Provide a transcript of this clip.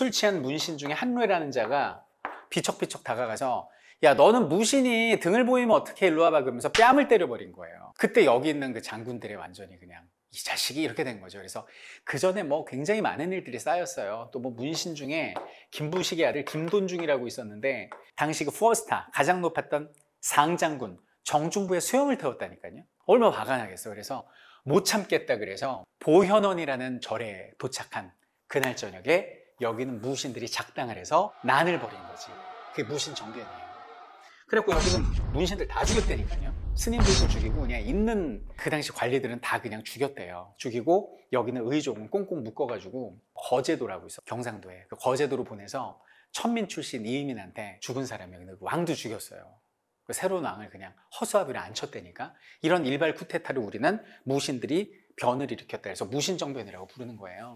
술 취한 문신 중에 한루이라는 자가 비척비척 다가가서 야 너는 무신이 등을 보이면 어떻게 일로 와봐 그러면서 뺨을 때려버린 거예요 그때 여기 있는 그 장군들의 완전히 그냥 이 자식이 이렇게 된 거죠 그래서 그 전에 뭐 굉장히 많은 일들이 쌓였어요 또 뭐 문신 중에 김부식의 아들 김돈중이라고 있었는데 당시 그 푸어스타 가장 높았던 상장군 정중부의 수염을 태웠다니까요 얼마나 화가 나겠어 그래서 못 참겠다 그래서 보현원이라는 절에 도착한 그날 저녁에 여기는 무신들이 작당을 해서 난을 벌인 거지. 그게 무신 정변이에요. 그래갖고 여기는 문신들 다 죽였다니까요. 스님들도 죽이고 그냥 있는 그 당시 관리들은 다 그냥 죽였대요. 죽이고 여기는 의종은 꽁꽁 묶어가지고 거제도라고 있어 경상도에 그 거제도로 보내서 천민 출신 이민한테 죽은 사람이 여기는 그 왕도 죽였어요. 그 새로운 왕을 그냥 허수아비를 앉혔다니까 이런 일발 쿠테타를 우리는 무신들이 변을 일으켰다 해서 무신정변이라고 부르는 거예요.